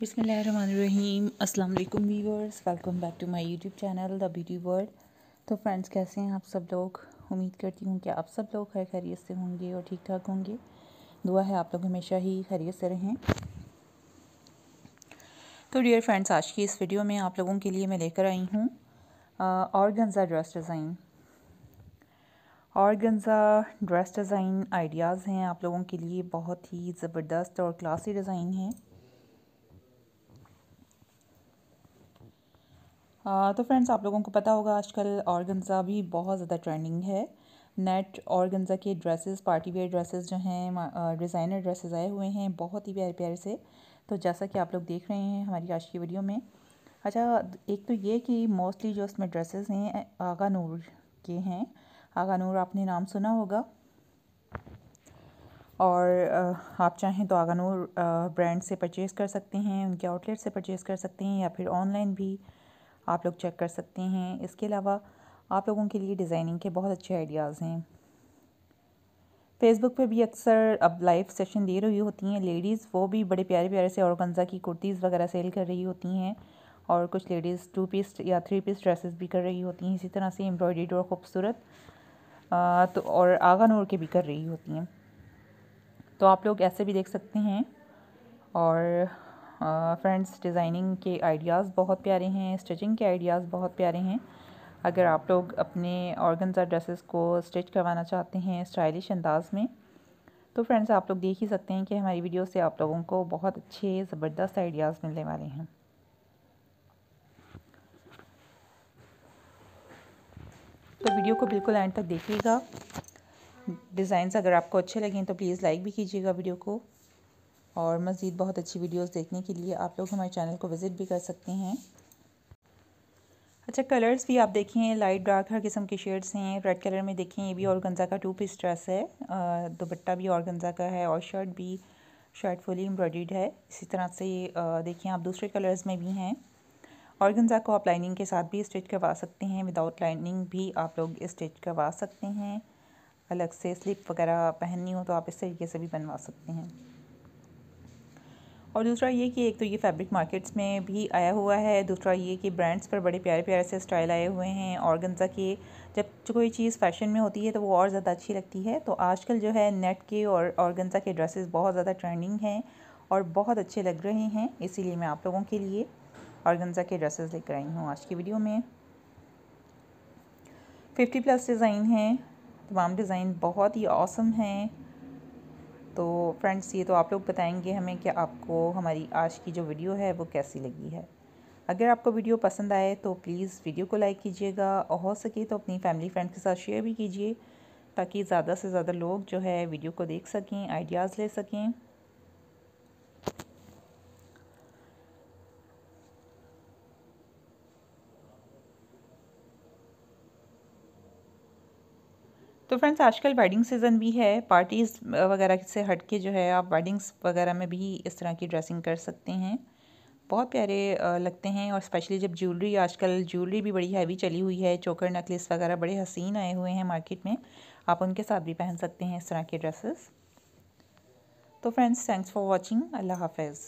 बिसमीम अस्सलाम viewers welcome back to my YouTube channel the beauty world तो friends कैसे हैं आप सब लोग उम्मीद करती हूँ कि आप सब लोग खैर खैरियत से होंगे और ठीक ठाक होंगे दुआ है आप लोग हमेशा ही खैरियत से रहें तो डियर फ्रेंड्स आज की इस वीडियो में आप लोगों के लिए मैं लेकर आई हूँ और गंजा ड्रेस डिज़ाइन और गंजा ड्रेस डिज़ाइन आइडियाज़ हैं आप लोगों के लिए बहुत ही ज़बरदस्त और क्लासी डिज़ाइन हैं तो फ्रेंड्स आप लोगों को पता होगा आजकल ऑर्गेन्ज़ा भी बहुत ज़्यादा ट्रेंडिंग है नेट ऑर्गेन्ज़ा के ड्रेसेस पार्टी वेयर ड्रेसेस जो हैं डिज़ाइनर ड्रेसेस आए हुए हैं बहुत ही प्यारे प्यारे से तो जैसा कि आप लोग देख रहे हैं हमारी आज की वीडियो में अच्छा एक तो ये कि मोस्टली जो उसमें ड्रेसेस हैं आगा नूर के हैं आगा नूर आपने नाम सुना होगा और आप चाहें तो आगा नूर ब्रांड से परचेज़ कर सकते हैं उनके आउटलेट से परचेज़ कर सकते हैं या फिर ऑनलाइन भी आप लोग चेक कर सकते हैं इसके अलावा आप लोगों के लिए डिज़ाइनिंग के बहुत अच्छे आइडियाज़ हैं फेसबुक पे भी अक्सर अब लाइव सेशन दे रही होती हैं लेडीज़ वो भी बड़े प्यारे प्यारे से और की कुर्तीज़ वगैरह सेल कर रही होती हैं और कुछ लेडीज़ टू पीस या थ्री पीस ड्रेसेस भी कर रही होती हैं इसी तरह से एम्ब्रॉयड और ख़ूबसूरत तो और आगा नूर के भी कर रही होती हैं तो आप लोग ऐसे भी देख सकते हैं और फ्रेंड्स डिज़ाइनिंग के आइडियाज़ बहुत प्यारे हैं स्टिचिंग के आइडियाज़ बहुत प्यारे हैं अगर आप लोग अपने ऑर्गनजा ड्रेसेस को स्टिच करवाना चाहते हैं स्टाइलिश अंदाज में तो फ्रेंड्स आप लोग देख ही सकते हैं कि हमारी वीडियो से आप लोगों को बहुत अच्छे ज़बरदस्त आइडियाज़ मिलने वाले हैं तो वीडियो को बिल्कुल एंड तक देखिएगा डिज़ाइंस अगर आपको अच्छे लगें तो प्लीज़ लाइक भी कीजिएगा वीडियो को और मज़ीद बहुत अच्छी वीडियोस देखने के लिए आप लोग हमारे चैनल को विज़िट भी कर सकते हैं अच्छा कलर्स भी आप देखें लाइट डार्क हर किस्म के शेड्स हैं रेड कलर में देखें ये भी गंजा का टू पीस ड्रेस है दुपट्टा भी गंजा का है और शर्ट भी शर्ट फुली एम्ब्रॉयड है इसी तरह से देखें आप दूसरे कलर्स में भी हैं गंजा को आप लाइनिंग के साथ भी स्टिच करवा सकते हैं विदाउट लाइनिंग भी आप लोग स्टिच करवा सकते हैं अलग से स्लिप वगैरह पहननी हो तो आप इस तरीके से भी बनवा सकते हैं और दूसरा ये कि एक तो ये फैब्रिक मार्केट्स में भी आया हुआ है दूसरा ये कि ब्रांड्स पर बड़े प्यारे प्यारे से स्टाइल आए हुए हैं ऑर्गेन्जा के जब कोई चीज़ फैशन में होती है तो वो और ज़्यादा अच्छी लगती है तो आजकल जो है नेट के और ऑर्गेन्जा के ड्रेसेस बहुत ज़्यादा ट्रेंडिंग हैं और बहुत अच्छे लग रहे हैं इसीलिए मैं आप लोगों के लिए औरगनजा के ड्रेसेस लेकर आई हूँ आज की वीडियो में फिफ्टी प्लस डिज़ाइन हैं तमाम डिज़ाइन बहुत ही औसम हैं तो फ्रेंड्स ये तो आप लोग बताएंगे हमें कि आपको हमारी आज की जो वीडियो है वो कैसी लगी है अगर आपको वीडियो पसंद आए तो प्लीज़ वीडियो को लाइक कीजिएगा और हो सके तो अपनी फैमिली फ्रेंड के साथ शेयर भी कीजिए ताकि ज़्यादा से ज़्यादा लोग जो है वीडियो को देख सकें आइडियाज़ ले सकें तो फ्रेंड्स आजकल वेडिंग सीज़न भी है पार्टीज़ वगैरह से हट के जो है आप वेडिंग्स वगैरह में भी इस तरह की ड्रेसिंग कर सकते हैं बहुत प्यारे लगते हैं और स्पेशली जब ज्वेलरी आजकल ज्वेलरी भी बड़ी हैवी चली हुई है चोकर नेकलेस वगैरह बड़े हसीन आए हुए हैं मार्केट में आप उनके साथ भी पहन सकते हैं इस तरह के ड्रेसेस तो फ्रेंड्स थैंक्स फॉर वॉचिंग अल्लाह हाफिज़